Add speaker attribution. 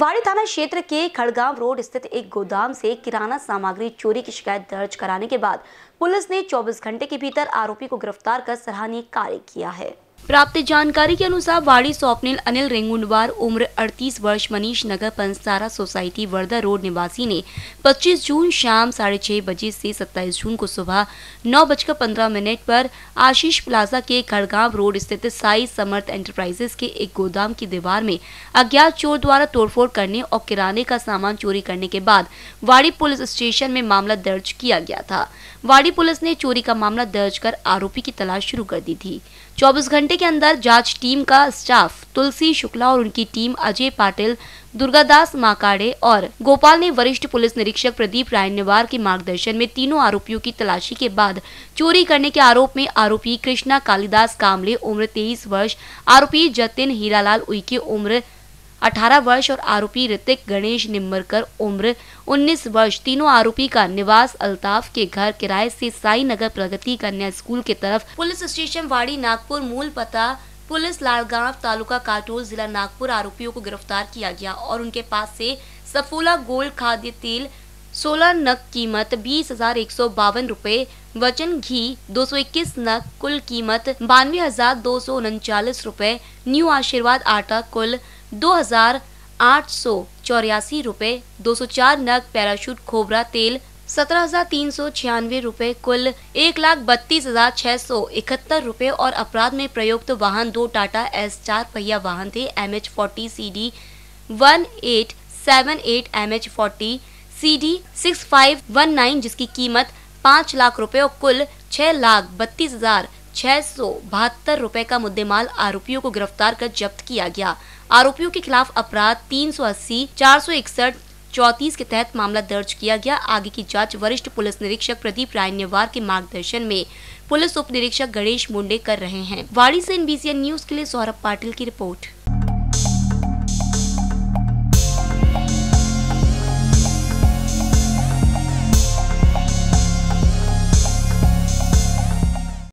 Speaker 1: वाड़ी थाना क्षेत्र के खड़गांव रोड स्थित एक गोदाम से किराना सामग्री चोरी की शिकायत दर्ज कराने के बाद पुलिस ने 24 घंटे के भीतर आरोपी को गिरफ्तार कर सराहनीय कार्य किया है प्राप्त जानकारी के अनुसार वाड़ी स्वप्निल अनिल रेंगुंडवार उम्र 38 वर्ष मनीष नगर पंसारा सोसाइटी वर्धा रोड निवासी ने 25 जून शाम साढ़े छह बजे से 27 जून को सुबह नौ बजकर पंद्रह मिनट पर आशीष प्लाजा के खड़गांव रोड स्थित साई समर्थ एंटरप्राइजेस के एक गोदाम की दीवार में अज्ञात चोर द्वारा तोड़फोड़ करने और किराने का सामान चोरी करने के बाद वाड़ी पुलिस स्टेशन में मामला दर्ज किया गया था वाड़ी पुलिस ने चोरी का मामला दर्ज कर आरोपी की तलाश शुरू कर दी थी चौबीस घंटे घंटे के अंदर जांच टीम का स्टाफ तुलसी शुक्ला और उनकी टीम अजय पाटिल दुर्गादास माकाड़े और गोपाल ने वरिष्ठ पुलिस निरीक्षक प्रदीप निवार के मार्गदर्शन में तीनों आरोपियों की तलाशी के बाद चोरी करने के आरोप में आरोपी कृष्णा कालिदास कामले उम्र तेईस वर्ष आरोपी जतिन हीरालाल उइके उम्र 18 वर्ष और आरोपी ऋतिक गणेश निम्बरकर उम्र 19 वर्ष तीनों आरोपी का निवास अल्ताफ के घर किराए से साई नगर प्रगति कन्या स्कूल के तरफ पुलिस स्टेशन वाड़ी नागपुर मूल पता पुलिस लालगांव तालुका काटोल जिला नागपुर आरोपियों को गिरफ्तार किया गया और उनके पास से सफोला गोल्ड खाद्य तेल सोलह नग कीमत बीस हजार एक सौ बावन रूपए वचन घी दो सौ इक्कीस नग कुल कीमत बानवे हजार दो सौ उनचालीस रूपए न्यू आशीर्वाद आटा कुल दो हजार आठ सौ चौरासी दो सौ चार नग पैराशूट खोबरा तेल सत्रह हजार तीन सौ छियानवे कुल एक लाख बत्तीस हजार छह सौ इकहत्तर रूपए और अपराध में प्रयुक्त तो वाहन दो टाटा एस चार पहिया वाहन थे M H forty C D one eight seven eight M H forty C D six five one nine जिसकी कीमत पाँच लाख रुपए और कुल छह लाख बत्तीस हजार छह सौ बहत्तर रुपए का मुद्देमाल आरोपियों को गिरफ्तार कर जब्त किया गया आरोपियों के खिलाफ अपराध तीन सौ अस्सी चार सौ इकसठ चौतीस के तहत मामला दर्ज किया गया आगे की जांच वरिष्ठ पुलिस निरीक्षक प्रदीप राय नेवार के मार्गदर्शन में पुलिस उप निरीक्षक गणेश मुंडे कर रहे हैं वाड़ी से एनबीसीएन न्यूज के लिए सौरभ पाटिल की रिपोर्ट